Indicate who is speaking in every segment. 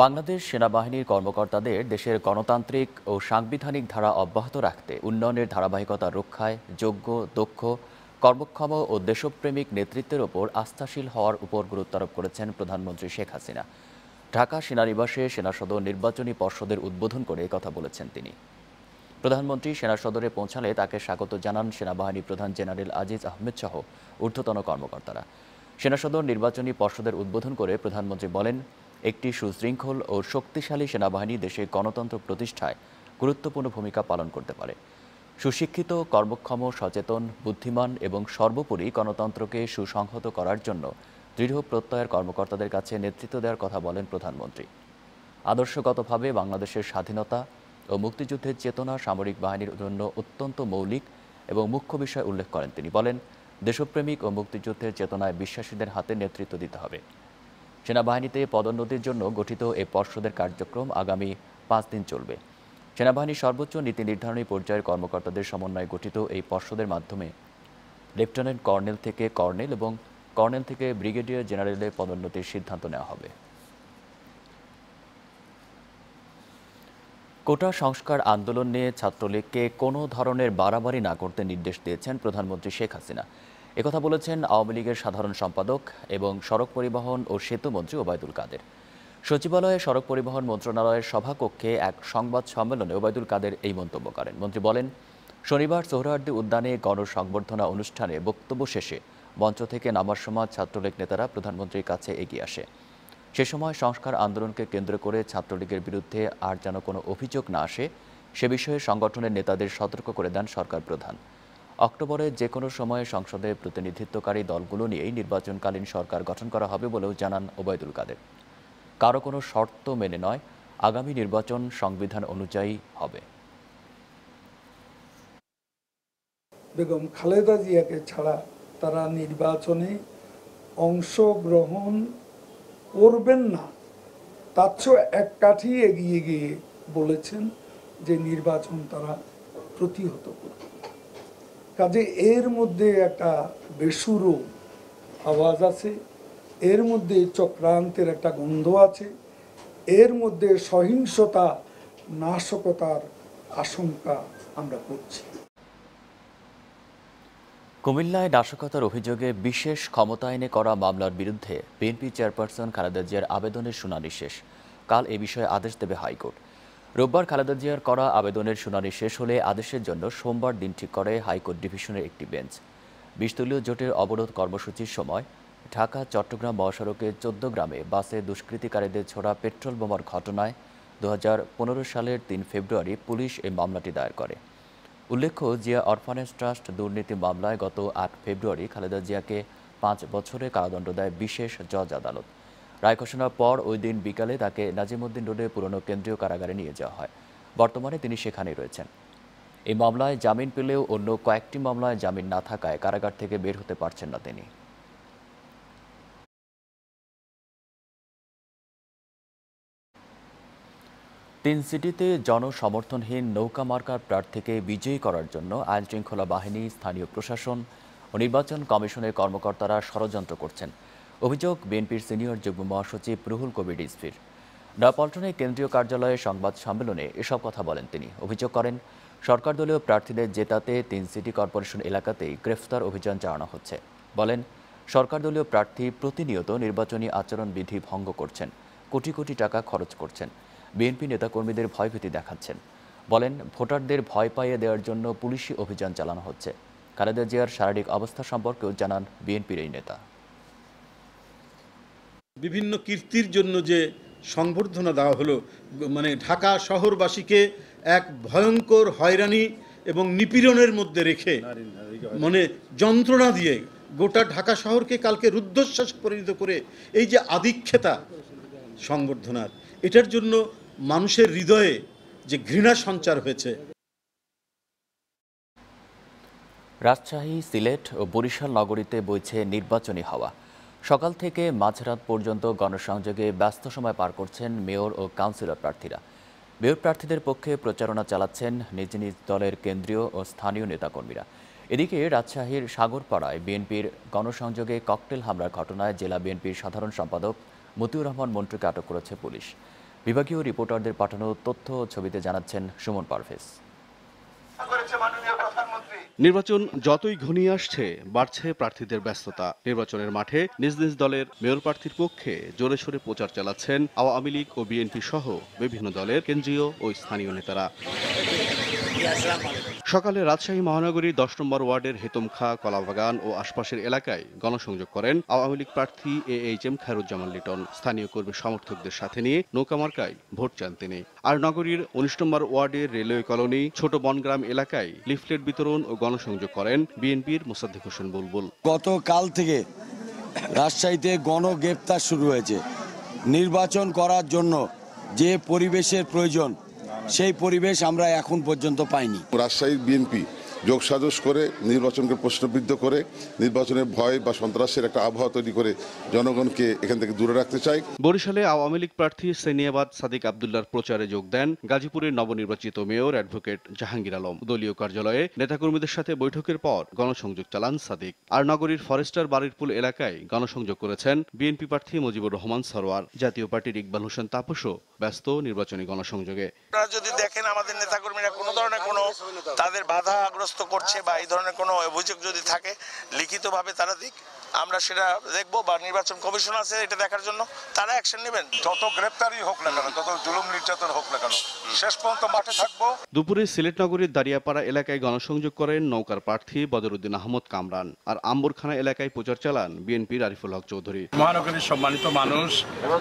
Speaker 1: বাংলাদেশ সেনাবাহিনীর কর্মকর্তাদের দেশের গণতান্ত্রিক ও সাংবিধানিক ধারা অব্যাহত রাখতে উন্নয়নের ধারাবাহিকতা রক্ষায় যোগ্য দক্ষ কর্মক্ষম ও দেশপ্রেমিক নেতৃত্বের ওপর আস্থাশীল হওয়ার উপর গুরুত্বারোপ করেছেন প্রধানমন্ত্রী শেখ হাসিনা ঢাকা সেনানিবাসে সেনাসদর নির্বাচনী পর্ষদের উদ্বোধন করে কথা বলেছেন তিনি প্রধানমন্ত্রী সেনা সদরে পৌঁছালে তাকে স্বাগত জানান সেনাবাহিনী প্রধান জেনারেল আজিজ আহমেদ সহ ঊর্ধ্বতন কর্মকর্তারা সেনাসদর নির্বাচনী পর্ষদের উদ্বোধন করে প্রধানমন্ত্রী বলেন একটি সুশৃঙ্খল ও শক্তিশালী সেনাবাহিনী দেশে গণতন্ত্র প্রতিষ্ঠায় গুরুত্বপূর্ণ ভূমিকা পালন করতে পারে সুশিক্ষিত কর্মক্ষম সচেতন বুদ্ধিমান এবং সর্বোপরি গণতন্ত্রকে সুসংহত করার জন্য দৃঢ় প্রত্যয়ের কর্মকর্তাদের কাছে নেতৃত্ব দেওয়ার কথা বলেন প্রধানমন্ত্রী আদর্শগতভাবে বাংলাদেশের স্বাধীনতা ও মুক্তিযুদ্ধের চেতনা সামরিক বাহিনীর জন্য অত্যন্ত মৌলিক এবং মুখ্য বিষয় উল্লেখ করেন তিনি বলেন দেশপ্রেমিক ও মুক্তিযুদ্ধের চেতনায় বিশ্বাসীদের হাতে নেতৃত্ব দিতে হবে সেনাবাহিনীতে পদোন্নতির জন্য গঠিত এ পর্ষদের কার্যক্রম আগামী পাঁচ দিন চলবে সেনাবাহিনীর সর্বোচ্চ নীতি নির্ধারণী পর্যায়ের কর্মকর্তাদের সমন্বয়ে গঠিত এই পর্ষদের মাধ্যমে লেফটেন্যান্ট কর্নেল থেকে কর্নেল এবং কর্নেল থেকে ব্রিগেডিয়ার জেনারেলে পদোন্নতির সিদ্ধান্ত নেওয়া হবে কোটা সংস্কার আন্দোলন নিয়ে ছাত্রলীগকে কোনো ধরনের বাড়াবাড়ি না করতে নির্দেশ দিয়েছেন প্রধানমন্ত্রী শেখ হাসিনা একথা বলেছেন আওয়ামী লীগের সাধারণ সম্পাদক এবং সড়ক পরিবহন ও সেতু মন্ত্রী ওবায়দুল কাদের সচিবালয়ে সড়ক পরিবহন মন্ত্রণালয়ের সভাকক্ষে এক সংবাদ সম্মেলনে ওবায়দুল কাদের এই মন্তব্য করেন মন্ত্রী বলেন শনিবার সোহরাওয়ার্দী উদ্যানে গণসংবর্ধনা অনুষ্ঠানে বক্তব্য শেষে মঞ্চ থেকে নামার সময় ছাত্রলীগ নেতারা প্রধানমন্ত্রীর কাছে এগিয়ে আসে সে সময় সংস্কার আন্দোলনকে কেন্দ্র করে ছাত্রলীগের বিরুদ্ধে আর যেন কোনো অভিযোগ না আসে সে বিষয়ে সংগঠনের নেতাদের সতর্ক করে দেন সরকার প্রধান অক্টোবরে যে কোনো সময়ে সংসদে প্রতিনিধিত্বকারী দলগুলো নিয়েই নির্বাচনকালীন সরকার গঠন করা হবে বলেও জানান ওবায়দুল কাদের কারো কোনো শর্ত মেনে নয় আগামী নির্বাচন সংবিধান অনুযায়ী হবে
Speaker 2: বেগম খালেদা জিয়াকে ছাড়া তারা নির্বাচনে অংশগ্রহণ করবেন না তার এক কাঠি এগিয়ে গিয়ে বলেছেন যে নির্বাচন তারা প্রতিহত করবে কাজে এর মধ্যে একটা বেসুরো আওয়াজ আছে এর মধ্যে চক্রান্তের একটা গন্ধ আছে এর মধ্যে সহিংসতা নাশকতার আশঙ্কা আমরা করছি
Speaker 1: কুমিল্লায় নাশকতার অভিযোগে বিশেষ ক্ষমতা আইনে করা মামলার বিরুদ্ধে বিএনপি চেয়ারপারসন খালেদা জিয়ার আবেদনের শুনানি শেষ কাল এ বিষয়ে আদেশ দেবে হাইকোর্ট রোববার খালেদা জিয়ার করা আবেদনের শুনানি শেষ হলে আদেশের জন্য সোমবার দিন ঠিক করে হাইকোর্ট ডিভিশনের একটি বেঞ্চ বিশতলীয় জোটের অবরোধ কর্মসূচির সময় ঢাকা চট্টগ্রাম মহাসড়কে চোদ্দ গ্রামে বাসে দুষ্কৃতিকারীদের ছোড়া পেট্রোল বোমার ঘটনায় দু সালের তিন ফেব্রুয়ারি পুলিশ এই মামলাটি দায়ের করে উল্লেখ্য জিয়া অরফানেজ ট্রাস্ট দুর্নীতি মামলায় গত আট ফেব্রুয়ারি খালেদা জিয়াকে পাঁচ বছরের কারাদণ্ড দেয় বিশেষ জজ আদালত রায় ঘোষণার পর ওই দিন বিকালে তাকে নাজিমুদ্দিন রোডে পুরনো কেন্দ্রীয় কারাগারে নিয়ে যাওয়া হয় বর্তমানে তিনি সেখানেই রয়েছেন এই মামলায় জামিন পেলেও অন্য কয়েকটি মামলায় জামিন না থাকায় কারাগার থেকে বের হতে পারছেন না তিনি তিন সিটিতে জনসমর্থনহীন নৌকা মার্কার প্রার্থীকে বিজয়ী করার জন্য আইনশৃঙ্খলা বাহিনী স্থানীয় প্রশাসন ও নির্বাচন কমিশনের কর্মকর্তারা ষড়যন্ত্র করছেন অভিযোগ বিএনপির সিনিয়র যুগ্ম মহাসচিব রুহুল কবির রিজভির নয়াপল্টনে কেন্দ্রীয় কার্যালয়ে সংবাদ সম্মেলনে এসব কথা বলেন তিনি অভিযোগ করেন সরকার দলীয় প্রার্থীদের জেতাতে তিন সিটি কর্পোরেশন এলাকাতেই গ্রেফতার অভিযান চালানো হচ্ছে বলেন সরকার দলীয় প্রার্থী প্রতিনিয়ত নির্বাচনী আচরণবিধি ভঙ্গ করছেন কোটি কোটি টাকা খরচ করছেন বিএনপি নেতাকর্মীদের ভয়ভীতি দেখাচ্ছেন বলেন ভোটারদের ভয় পাইয়ে দেওয়ার জন্য পুলিশি অভিযান চালানো হচ্ছে খালেদা জিয়ার শারীরিক অবস্থা সম্পর্কেও জানান বিএনপির এই নেতা
Speaker 3: বিভিন্ন কীর্তির জন্য যে সংবর্ধনা দেওয়া হলো মানে ঢাকা শহরবাসীকে এক ভয়ঙ্কর হয়রানি এবং নিপীড়নের মধ্যে রেখে মানে যন্ত্রণা দিয়ে গোটা ঢাকা শহরকে কালকে রুদ্ধশ্বাস পরিণত করে এই যে আদিক্ষেতা সংবর্ধনার এটার জন্য মানুষের হৃদয়ে যে ঘৃণা সঞ্চার হয়েছে
Speaker 1: রাজশাহী সিলেট ও বরিশাল নগরীতে বইছে নির্বাচনী হাওয়া সকাল থেকে মাঝরাত পর্যন্ত গণসংযোগে ব্যস্ত সময় পার করছেন মেয়র ও কাউন্সিলর প্রার্থীরা মেয়র প্রার্থীদের পক্ষে প্রচারণা চালাচ্ছেন নিজ নিজ দলের কেন্দ্রীয় ও স্থানীয় নেতাকর্মীরা এদিকে রাজশাহীর সাগরপাড়ায় বিএনপির গণসংযোগে ককটেল হামলার ঘটনায় জেলা বিএনপির সাধারণ সম্পাদক মতিউর রহমান মন্ত্রীকে আটক করেছে পুলিশ বিভাগীয় রিপোর্টারদের পাঠানো তথ্য ছবিতে জানাচ্ছেন সুমন পারভেজ নির্বাচন যতই ঘনিয়ে আসছে বাড়ছে প্রার্থীদের ব্যস্ততা
Speaker 3: নির্বাচনের মাঠে নিজ নিজ দলের মেয়র প্রার্থীর পক্ষে জোরে সোরে প্রচার চালাচ্ছেন আওয়ামী লীগ ও বিএনপি সহ বিভিন্ন দলের কেন্দ্রীয় ও স্থানীয় নেতারা সকালে রাজশাহী মহানগরীর দশ নম্বর ওয়ার্ডের হেতমখা কলাবাগান ও আশপাশের এলাকায় গণসংযোগ করেন আওয়ামী লীগ প্রার্থী A H M Khairuzzaman Liton স্থানীয় কর্মী সমর্থকদের সাথে নিয়ে নৌকামার্কায় ভোট চান তিনি আর নগরীর উনিশ নম্বর ওয়ার্ডের রেলওয়ে কলোনি ছোট বনগ্রাম এলাকায় লিফলেট বিতরণ ও গণসংযোগ করেন বিএনপির মোসাদ্দেক হোসেন বুলবুল গতকাল থেকে রাজশাহীতে গণগ্রেপ্তার শুরু হয়েছে নির্বাচন করার জন্য যে পরিবেশের প্রয়োজন সেই পরিবেশ আমরা এখন পর্যন্ত পাইনি রাজশাহী বিএনপি যোগসাজশ করে নির্বাচনকে প্রশ্নবিদ্ধ করে নির্বাচনের ভয় বা সন্ত্রাসের একটা আবহাওয়া তৈরি করে জনগণকে এখান থেকে দূরে রাখতে চাই বরিশালে আওয়ামী লীগ প্রার্থী সেনিয়াবাদ সাদিক আবদুল্লার প্রচারে যোগ দেন গাজীপুরের নবনির্বাচিত মেয়র অ্যাডভোকেট জাহাঙ্গীর আলম দলীয় কার্যালয়ে নেতাকর্মীদের সাথে বৈঠকের পর গণসংযোগ চালান সাদিক আর নগরীর ফরেস্টার বাড়িরপুল এলাকায় গণসংযোগ করেছেন বিএনপি প্রার্থী মুজিবুর রহমান সরওয়ার জাতীয় পার্টির ইকবাল হোসেন তাপসও ব্যস্ত নির্বাচনী গণসংযোগে যদি দেখেন আমাদের নেতাকর্মীরা কোনো ধরনের কোনো তাদের বাধা করছে বা এই ধরনের কোনো অভিযোগ যদি থাকে লিখিতভাবে তারা দিক আমরা সেটা দেখবো বা নির্বাচন কমিশন আছে এটা দেখার জন্য তারা অ্যাকশন নেবেন যত গ্রেপ্তারি হোক না কেন যত জুলুম নির্যাতন হোক না কেন শেষ পর্যন্ত মাঠে থাকবো দুপুরে সিলেট নগরীর দাঁড়িয়াপাড়া এলাকায় গণসংযোগ করেন নৌকার প্রার্থী বদরুদ্দিন আহমদ কামরান আর আম্বরখানা এলাকায় প্রচার চালান বিএনপির আরিফুল হক চৌধুরী মহানগরীর সম্মানিত মানুষ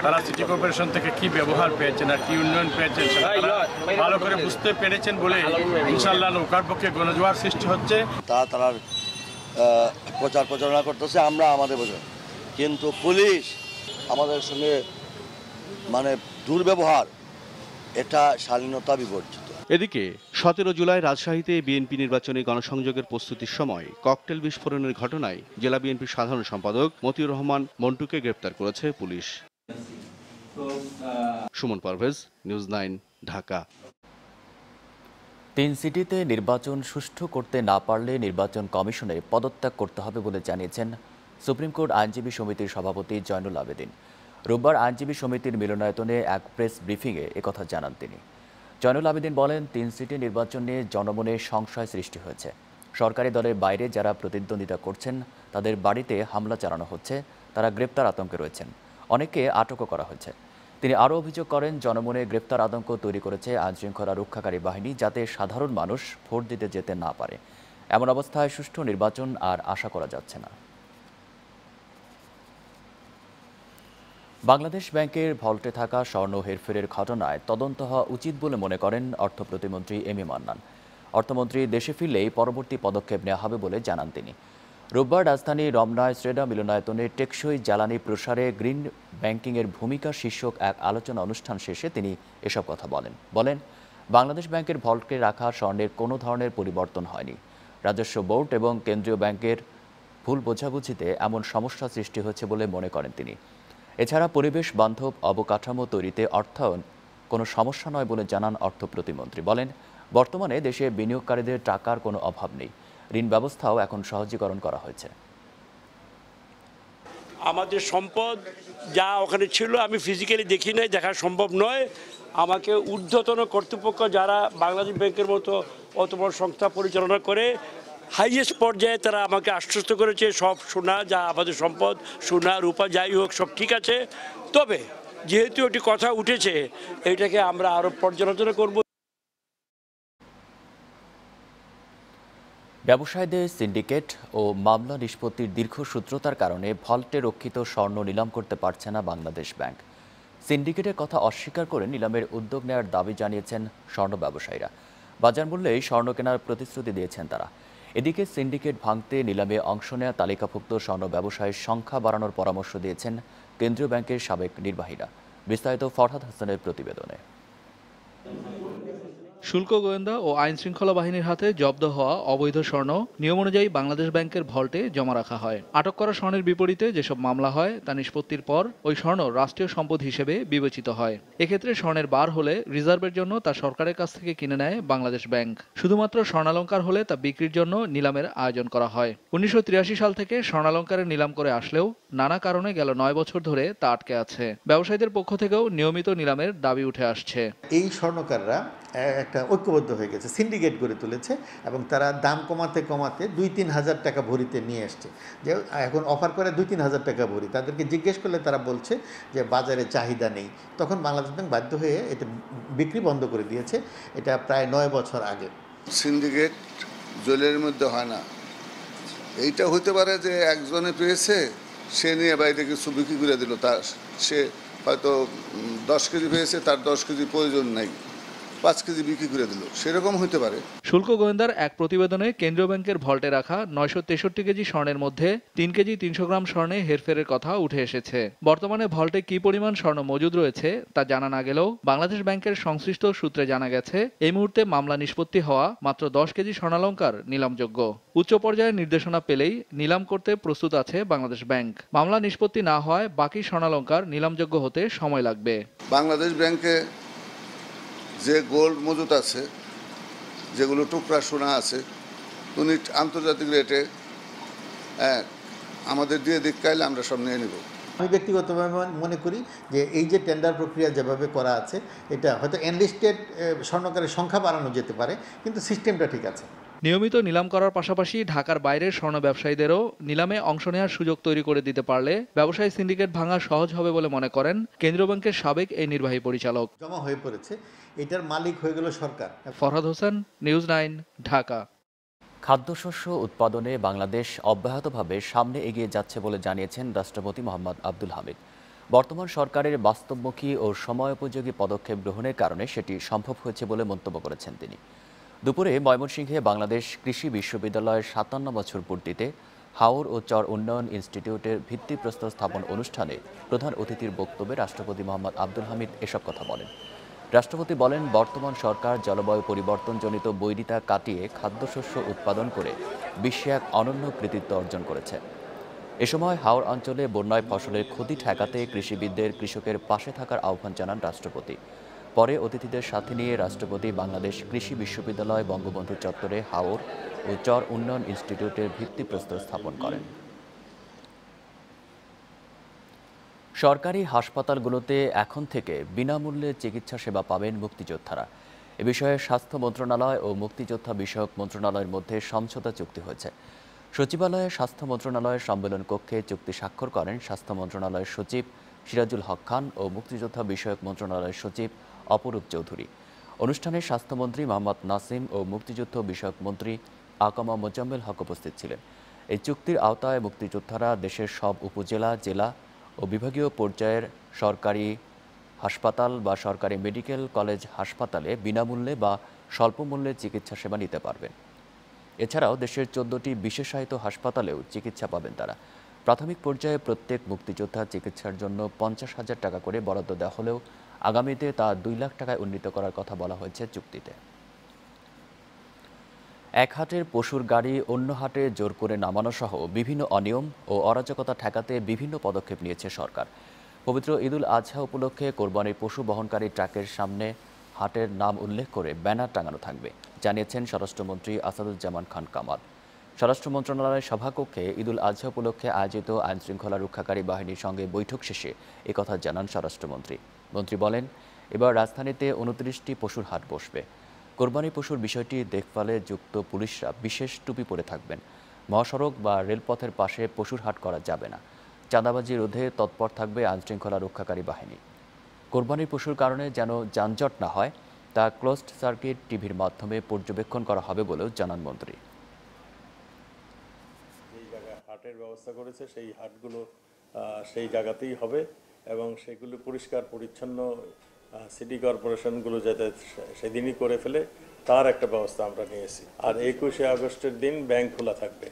Speaker 3: তারা সিটি কর্পোরেশন থেকে কি ব্যবহার পেয়েছেন আর কি উন্নয়ন পেয়েছেন ভালো করে বুঝতে পেরেছেন বলে ইনশাল্লাহ নৌকার পক্ষে গণজোয়ার সৃষ্টি হচ্ছে তা তারা প্রচার প্রচারণা করতেছে আমরা আমাদের বোঝা কিন্তু পুলিশ আমাদের সঙ্গে মানে দুর্ব্যবহার
Speaker 1: এটা স্বাধীনতা বিবর্জিত
Speaker 3: এদিকে সতেরো জুলাই রাজশাহীতে বিএনপি নির্বাচনী গণসংযোগের প্রস্তুতির সময় ককটেল বিস্ফোরণের ঘটনায় জেলা বিএনপির সাধারণ সম্পাদক মতিউর রহমান মন্টুকে গ্রেপ্তার করেছে পুলিশ uh, Sumon
Speaker 1: Parvez news nine Dhaka তিন সিটিতে নির্বাচন সুষ্ঠু করতে না পারলে নির্বাচন কমিশনের পদত্যাগ করতে হবে বলে জানিয়েছেন সুপ্রিম কোর্ট আইনজীবী সমিতির সভাপতি জয়নুল আবেদিন রোববার আইনজীবী সমিতির মিলনায়তনে এক প্রেস ব্রিফিংয়ে একথা জানান তিনি জয়নুল আবেদিন বলেন তিন সিটি নির্বাচন নিয়ে জনমনে সংশয় সৃষ্টি হয়েছে সরকারি দলের বাইরে যারা প্রতিদ্বন্দ্বিতা করছেন তাদের বাড়িতে হামলা চালানো হচ্ছে তারা গ্রেপ্তার আতঙ্কে রয়েছেন অনেককে আটকও করা হয়েছে তিনি আরও অভিযোগ করেন জনমনে গ্রেপ্তার আতঙ্ক তৈরি করেছে আইন শৃঙ্খলা রক্ষাকারী বাহিনী যাতে সাধারণ মানুষ ভোট দিতে যেতে না পারে এমন অবস্থায় সুষ্ঠু নির্বাচন আর আশা করা যাচ্ছে না বাংলাদেশ ব্যাংকের ভল্টে থাকা স্বর্ণ হেরফেরের ঘটনায় তদন্ত হওয়া উচিত বলে মনে করেন অর্থ প্রতিমন্ত্রী এম এ মান্নান অর্থমন্ত্রী দেশে ফিরলেই পরবর্তী পদক্ষেপ নেওয়া হবে বলে জানান তিনি রোববার রাজধানী রমনায় শ্রেডা মিলনায়তনে টেকসই জ্বালানি প্রসারে গ্রিন ব্যাংকিংয়ের ভূমিকা শীর্ষক এক আলোচনা অনুষ্ঠান শেষে তিনি এসব কথা বলেন বলেন বাংলাদেশ ব্যাংকের ভল্টকে রাখা স্বর্ণের কোনো ধরনের পরিবর্তন হয়নি রাজস্ব বোর্ড এবং কেন্দ্রীয় ব্যাংকের ভুল বোঝাবুঝিতে এমন সমস্যা সৃষ্টি হয়েছে বলে মনে করেন তিনি এছাড়া পরিবেশ বান্ধব অবকাঠামো তৈরিতে অর্থায়ন কোনো সমস্যা নয় বলে জানান অর্থ প্রতিমন্ত্রী বলেন বর্তমানে দেশে বিনিয়োগকারীদের টাকার কোনো অভাব নেই ঋণ ব্যবস্থাও এখন সহজীকরণ করা হয়েছে
Speaker 3: আমাদের সম্পদ যা ওখানে ছিল আমি ফিজিক্যালি দেখি নাই দেখা সম্ভব নয় আমাকে ঊর্ধ্বতন কর্তৃপক্ষ যারা বাংলাদেশ ব্যাংকের মতো অত বড় সংস্থা পরিচালনা করে হাইয়েস্ট পর্যায়ে তারা আমাকে আশ্বস্ত করেছে সব সোনা যা আমাদের সম্পদ সোনা রূপা যাই হোক সব ঠিক আছে তবে যেহেতু ওটি কথা উঠেছে এটাকে আমরা আরও পর্যালোচনা করব
Speaker 1: ব্যবসায়ীদের সিন্ডিকেট ও মামলা নিষ্পত্তির দীর্ঘ সূত্রতার কারণে ভল্টে রক্ষিত স্বর্ণ নিলাম করতে পারছে না বাংলাদেশ ব্যাংক সিন্ডিকেটের কথা অস্বীকার করে নিলামের উদ্যোগ নেওয়ার দাবি জানিয়েছেন স্বর্ণ ব্যবসায়ীরা বাজার মূল্যে স্বর্ণ কেনার প্রতিশ্রুতি দিয়েছেন তারা এদিকে সিন্ডিকেট ভাঙতে নিলামে অংশ নেওয়া তালিকাভুক্ত স্বর্ণ ব্যবসায়ীর সংখ্যা বাড়ানোর পরামর্শ দিয়েছেন কেন্দ্রীয় ব্যাংকের সাবেক নির্বাহীরা বিস্তারিত ফরহাদ হাসানের প্রতিবেদনে শুল্ক গোয়েন্দা ও আইন শৃঙ্খলা বাহিনীর হাতে জব্দ
Speaker 2: হওয়া অবৈধ স্বর্ণ নিয়ম অনুযায়ী বাংলাদেশ ব্যাংকের ভল্টে জমা রাখা হয় আটক করা স্বর্ণের বিপরীতে যেসব মামলা হয় তা নিষ্পত্তির পর ওই স্বর্ণ রাষ্ট্রীয় সম্পদ হিসেবে বিবেচিত হয় এক্ষেত্রে স্বর্ণের বার হলে রিজার্ভের জন্য তা সরকারের কাছ থেকে কিনে নেয় বাংলাদেশ ব্যাংক শুধুমাত্র স্বর্ণালঙ্কার হলে তা বিক্রির জন্য নিলামের আয়োজন করা হয় উনিশশো সাল থেকে স্বর্ণালঙ্কারের নিলাম করে আসলেও নানা কারণে গেল নয় বছর ধরে তা আটকে আছে ব্যবসায়ীদের পক্ষ থেকেও নিয়মিত নিলামের দাবি উঠে আসছে
Speaker 3: এই স্বর্ণকাররা একটা ঐক্যবদ্ধ হয়ে গেছে সিন্ডিকেট গড়ে তুলেছে এবং তারা দাম কমাতে কমাতে দুই তিন হাজার টাকা ভরিতে নিয়ে আসছে যে এখন অফার করে দুই তিন হাজার টাকা ভরি তাদেরকে জিজ্ঞেস করলে তারা বলছে যে বাজারে চাহিদা নেই তখন বাংলাদেশ ব্যাংক বাধ্য হয়ে এটা বিক্রি বন্ধ করে দিয়েছে এটা প্রায় নয় বছর আগে সিন্ডিকেট জলের মধ্যে হয় না এইটা হতে পারে যে একজনে পেয়েছে সে নিয়ে বাইরে কিছু বিক্রি করে দিল তার সে হয়তো দশ কেজি পেয়েছে তার দশ কেজি প্রয়োজন নেই পাঁচ কেজি বিক্রি করে দিল সেরকম হতে পারে
Speaker 2: শুল্ক গোয়েন্দার এক প্রতিবেদনে কেন্দ্রীয় ব্যাংকের ভল্টে রাখা নয়শো তেষট্টি কেজি স্বর্ণের মধ্যে তিন কেজি তিনশো গ্রাম স্বর্ণে হেরফেরের কথা উঠে এসেছে বর্তমানে ভল্টে কি পরিমাণ স্বর্ণ মজুদ রয়েছে তা জানা না গেলেও বাংলাদেশ ব্যাংকের সংশ্লিষ্ট সূত্রে জানা গেছে এই মুহূর্তে মামলা নিষ্পত্তি হওয়া মাত্র দশ কেজি স্বর্ণালঙ্কার নিলামযোগ্য উচ্চ পর্যায়ে নির্দেশনা পেলেই নিলাম করতে প্রস্তুত আছে বাংলাদেশ ব্যাংক মামলা নিষ্পত্তি না হওয়ায় বাকি স্বর্ণালঙ্কার নিলামযোগ্য হতে সময় লাগবে
Speaker 3: বাংলাদেশ ব্যাংকে যে গোল্ড মজুত আছে যেগুলো টুকরা সোনা আছে উনি আন্তর্জাতিক রেটে আমাদের দিয়ে দিক আমরা সব নিয়ে নেব আমি ব্যক্তিগতভাবে মনে করি যে এই যে টেন্ডার প্রক্রিয়া যেভাবে করা আছে এটা হয়তো এনলিস্টেড স্বর্ণকারের সংখ্যা বাড়ানো যেতে পারে কিন্তু সিস্টেমটা ঠিক আছে
Speaker 2: নিয়মিত নিলাম করার পাশাপাশি ঢাকার বাইরের স্বর্ণ ব্যবসায়ীদেরও নিলামে অংশ নেওয়ার সুযোগ তৈরি করে দিতে পারলে ব্যবসায়ী সিন্ডিকেট ভাঙা সহজ হবে বলে মনে করেন কেন্দ্রীয় ব্যাংকের সাবেক এই নির্বাহী পরিচালক
Speaker 3: জমা হয়ে পড়েছে এটার মালিক হয়ে গেল সরকার
Speaker 1: ফরহাদ হোসেন নিউজ নাইন ঢাকা খাদ্যশস্য উৎপাদনে বাংলাদেশ অব্যাহতভাবে সামনে এগিয়ে যাচ্ছে বলে জানিয়েছেন রাষ্ট্রপতি মোহাম্মদ আব্দুল হামিদ বর্তমান সরকারের বাস্তবমুখী ও সময়োপযোগী পদক্ষেপ গ্রহণের কারণে সেটি সম্ভব হয়েছে বলে মন্তব্য করেছেন তিনি দুপুরে ময়মনসিংহে বাংলাদেশ কৃষি বিশ্ববিদ্যালয়ের সাতান্ন বছর পূর্তিতে হাওর ও চর উন্নয়ন ইনস্টিটিউটের ভিত্তিপ্রস্তর স্থাপন অনুষ্ঠানে প্রধান অতিথির বক্তব্যে রাষ্ট্রপতি মোহাম্মদ আব্দুল হামিদ এসব কথা বলেন রাষ্ট্রপতি বলেন বর্তমান সরকার জলবায়ু পরিবর্তনজনিত বৈরিতা কাটিয়ে খাদ্যশস্য উৎপাদন করে বিশ্বে এক অনন্য কৃতিত্ব অর্জন করেছে এ সময় হাওড় অঞ্চলে বন্যায় ফসলের ক্ষতি ঠেকাতে কৃষিবিদদের কৃষকের পাশে থাকার আহ্বান জানান রাষ্ট্রপতি পরে অতিথিদের সাথে নিয়ে রাষ্ট্রপতি বাংলাদেশ কৃষি বিশ্ববিদ্যালয় বঙ্গবন্ধু চত্বরে হাওর ও চর উন্নয়ন ইনস্টিটিউটের ভিত্তিপ্রস্তর স্থাপন করেন সরকারি হাসপাতালগুলোতে এখন থেকে বিনামূল্যে চিকিৎসা সেবা পাবেন মুক্তিযোদ্ধারা এ বিষয়ে স্বাস্থ্য মন্ত্রণালয় ও মুক্তিযোদ্ধা বিষয়ক মন্ত্রণালয়ের মধ্যে সমঝোতা চুক্তি হয়েছে সচিবালয়ে স্বাস্থ্য মন্ত্রণালয়ের সম্মেলন কক্ষে চুক্তি স্বাক্ষর করেন স্বাস্থ্য মন্ত্রণালয়ের সচিব সিরাজুল হক খান ও মুক্তিযোদ্ধা বিষয়ক মন্ত্রণালয়ের সচিব অপরূপ চৌধুরী অনুষ্ঠানে স্বাস্থ্যমন্ত্রী মোহাম্মদ নাসিম ও মুক্তিযুদ্ধ বিষয়ক মন্ত্রী আকামা মোজাম্মেল হক উপস্থিত ছিলেন এই চুক্তির আওতায় মুক্তিযোদ্ধারা দেশের সব উপজেলা জেলা ও বিভাগীয় পর্যায়ের সরকারি হাসপাতাল বা সরকারি মেডিকেল কলেজ হাসপাতালে বিনামূল্যে বা স্বল্পমূল্যে চিকিৎসা সেবা নিতে পারবেন এছাড়াও দেশের চোদ্দটি বিশেষায়িত হাসপাতালেও চিকিৎসা পাবেন তারা প্রাথমিক পর্যায়ে প্রত্যেক মুক্তিযোদ্ধা চিকিৎসার জন্য পঞ্চাশ হাজার টাকা করে বরাদ্দ দেওয়া হলেও আগামীতে তা দুই লাখ টাকায় উন্নীত করার কথা বলা হয়েছে চুক্তিতে এক হাটের পশুর গাড়ি অন্য হাটে জোর করে নামানো সহ বিভিন্ন অনিয়ম ও অরাজকতা ঠেকাতে বিভিন্ন পদক্ষেপ নিয়েছে সরকার পবিত্র ঈদুল আজহা উপলক্ষে কোরবানির পশু বহনকারী ট্রাকের সামনে হাটের নাম উল্লেখ করে ব্যানার টাঙানো থাকবে জানিয়েছেন স্বরাষ্ট্রমন্ত্রী আসাদুজ্জামান খান কামাল স্বরাষ্ট্র মন্ত্রণালয়ের সভাকক্ষে ঈদুল আজহা উপলক্ষে আয়োজিত আইন শৃঙ্খলা রক্ষাকারী বাহিনীর সঙ্গে বৈঠক শেষে একথা জানান স্বরাষ্ট্রমন্ত্রী মন্ত্রী বলেন এবার রাজধানীতে উনত্রিশটি পশুর হাট বসবে কোরবানি পশুর বিষয়টি দেখভালে যুক্ত পুলিশরা বিশেষ টুপি পরে থাকবেন মহাসড়ক বা রেলপথের পাশে পশুর হাট করা যাবে না চাঁদাবাজি রোধে তৎপর থাকবে আইনশৃঙ্খলা রক্ষাকারী বাহিনী কোরবানির পশুর কারণে যেন যানজট না হয় তা ক্লোজড সার্কিট টিভির মাধ্যমে পর্যবেক্ষণ করা হবে বলেও জানান মন্ত্রী
Speaker 3: হাটের ব্যবস্থা করেছে সেই হাটগুলো সেই জায়গাতেই হবে এবং সেগুলো পরিষ্কার পরিচ্ছন্ন সিটি কর্পোরেশনগুলো যাতে সেদিনই করে ফেলে তার একটা ব্যবস্থা আমরা নিয়েছি আর একুশে আগস্টের দিন ব্যাংক খোলা থাকবে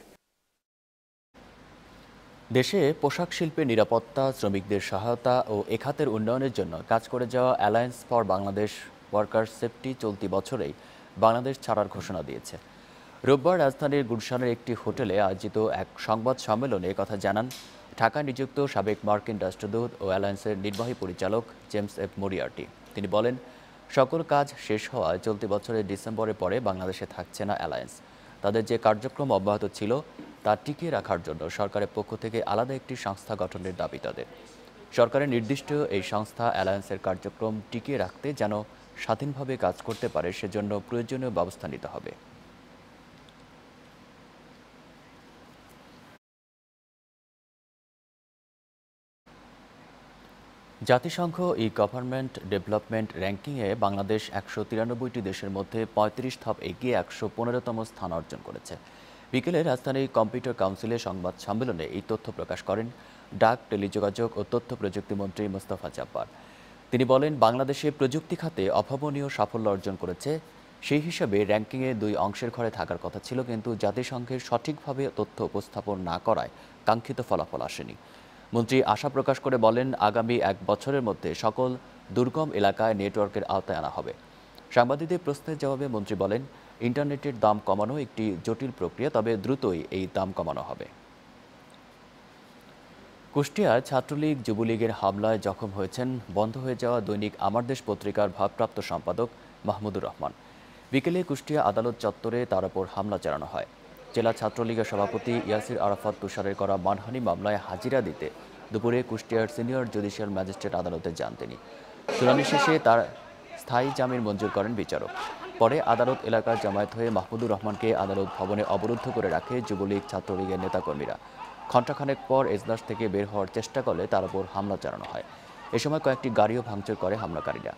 Speaker 1: দেশে পোশাক শিল্পে নিরাপত্তা শ্রমিকদের সহায়তা ও এখাতের উন্নয়নের জন্য কাজ করে যাওয়া alliance for Bangladesh worker safety চলতি বছরেই বাংলাদেশ ছাড়ার ঘোষণা দিয়েছে রোববার রাজধানীর গুলশানের একটি হোটেলে আয়োজিত এক সংবাদ সম্মেলনে কথা জানান ঢাকায় নিযুক্ত সাবেক মার্কিন রাষ্ট্রদূত ও অ্যালায়েন্সের নির্বাহী পরিচালক জেমস এফ মরিয়ার্টি তিনি বলেন সকল কাজ শেষ হওয়ায় চলতি বছরের ডিসেম্বরের পরে বাংলাদেশে থাকছে না অ্যালায়েন্স তাদের যে কার্যক্রম অব্যাহত ছিল তা টিকিয়ে রাখার জন্য সরকারের পক্ষ থেকে আলাদা একটি সংস্থা গঠনের দাবি তাদের সরকারের নির্দিষ্ট এই সংস্থা অ্যালায়েন্সের কার্যক্রম টিকিয়ে রাখতে যেন স্বাধীনভাবে কাজ করতে পারে সেজন্য প্রয়োজনীয় ব্যবস্থা নিতে হবে জাতিসংঘ ই গভর্নমেন্ট ডেভেলপমেন্ট র্যাঙ্কিংয়ে বাংলাদেশ একশো তিরানব্বইটি দেশের মধ্যে পঁয়ত্রিশ ধাপ এগিয়ে একশো পনেরোতম স্থান অর্জন করেছে বিকেলে রাজধানী কম্পিউটার কাউন্সিলে সংবাদ সম্মেলনে এই তথ্য প্রকাশ করেন ডাক টেলিযোগাযোগ ও তথ্য প্রযুক্তি মন্ত্রী মোস্তফা জাব্বার তিনি বলেন বাংলাদেশে প্রযুক্তি খাতে অভাবনীয় সাফল্য অর্জন করেছে সেই হিসাবে র্যাঙ্কিংয়ে দুই অংশের ঘরে থাকার কথা ছিল কিন্তু জাতিসংঘের সঠিকভাবে তথ্য উপস্থাপন না করায় কাঙ্ক্ষিত ফলাফল আসেনি মন্ত্রী আশা প্রকাশ করে বলেন আগামী এক বছরের মধ্যে সকল দুর্গম এলাকায় নেটওয়ার্কের আওতায় আনা হবে সাংবাদিকদের প্রশ্নের জবাবে মন্ত্রী বলেন ইন্টারনেটের দাম কমানো একটি জটিল প্রক্রিয়া তবে দ্রুতই এই দাম কমানো হবে কুষ্টিয়ায় ছাত্রলীগ যুবলীগের হামলায় জখম হয়েছেন বন্ধ হয়ে যাওয়া দৈনিক আমার দেশ পত্রিকার ভারপ্রাপ্ত সম্পাদক মাহমুদুর রহমান বিকেলে কুষ্টিয়া আদালত চত্বরে তার ওপর হামলা চালানো হয় জেলা ছাত্রলীগের সভাপতি ইয়াসির আরাফাত তুষারের করা মানহানি মামলায় হাজিরা দিতে দুপুরে কুষ্টিয়ার সিনিয়র জুডিশিয়াল ম্যাজিস্ট্রেট আদালতে যান তিনি শুনানি শেষে তার স্থায়ী জামিন মঞ্জুর করেন বিচারক পরে আদালত এলাকার জামায়াত হয়ে মাহমুদুর রহমানকে আদালত ভবনে অবরুদ্ধ করে রাখে যুবলীগ ছাত্রলীগের নেতাকর্মীরা ঘণ্টাখানেক পর এজলাস থেকে বের হওয়ার চেষ্টা করলে তার উপর হামলা চালানো হয় এ সময় কয়েকটি গাড়িও ভাঙচুর করে হামলাকারীরা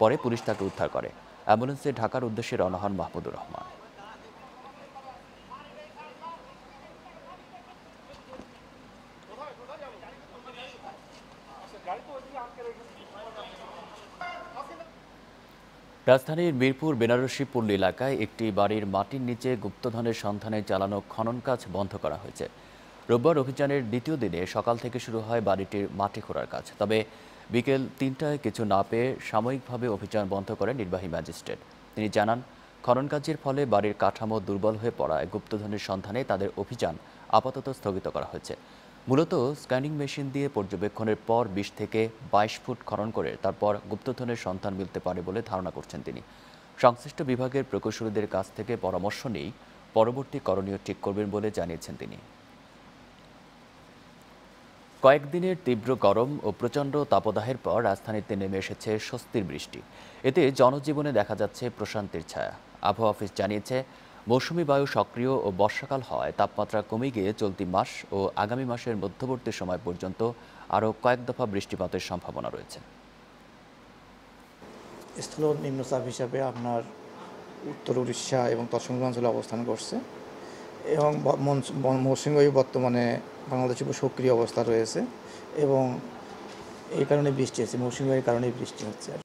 Speaker 1: পরে পুলিশ তাকে উদ্ধার করে অ্যাম্বুলেন্সে ঢাকার উদ্দেশ্যে রওনা হন মাহমুদুর রহমান রাজধানীর মিরপুর বেনারসি পল্লী এলাকায় একটি বাড়ির মাটির নিচে গুপ্তধনের সন্ধানে চালানো খনন কাজ বন্ধ করা হয়েছে রোববার অভিযানের দ্বিতীয় দিনে সকাল থেকে শুরু হয় বাড়িটির মাটি খোঁড়ার কাজ তবে বিকেল তিনটায় কিছু না পেয়ে সাময়িকভাবে অভিযান বন্ধ করে নির্বাহী ম্যাজিস্ট্রেট তিনি জানান খনন কাজের ফলে বাড়ির কাঠামো দুর্বল হয়ে পড়ায় গুপ্তধনের সন্ধানে তাদের অভিযান আপাতত স্থগিত করা হয়েছে মূলত স্ক্যানিং মেশিন দিয়ে পর্যবেক্ষণের পর বিশ থেকে বাইশ ফুট খনন করে তারপর গুপ্তধনের সন্তান মিলতে পারে বলে ধারণা করছেন তিনি সংশ্লিষ্ট বিভাগের প্রকৌশলীদের কাছ থেকে পরামর্শ নেই পরবর্তী করণীয় ঠিক করবেন বলে জানিয়েছেন তিনি কয়েকদিনের তীব্র গরম ও প্রচণ্ড তাপদাহের পর রাজধানীতে নেমে এসেছে স্বস্তির বৃষ্টি এতে জনজীবনে দেখা যাচ্ছে প্রশান্তির ছায়া আবহাওয়া অফিস জানিয়েছে মৌসুমী বায়ু সক্রিয় ও বর্ষাকাল হওয়ায় তাপমাত্রা কমে গিয়ে চলতি মাস ও আগামী মাসের মধ্যবর্তী সময় পর্যন্ত আরও কয়েক দফা বৃষ্টিপাতের সম্ভাবনা রয়েছে
Speaker 2: স্থল নিম্নচাপ হিসাবে আপনার উত্তর উড়িষ্যা এবং অঞ্চলে অবস্থান করছে এবং মৌসুমী বায়ু বর্তমানে বাংলাদেশে সক্রিয় অবস্থা রয়েছে এবং এই কারণে বৃষ্টি হচ্ছে মৌসুমী বায়ুর কারণেই বৃষ্টি হচ্ছে আর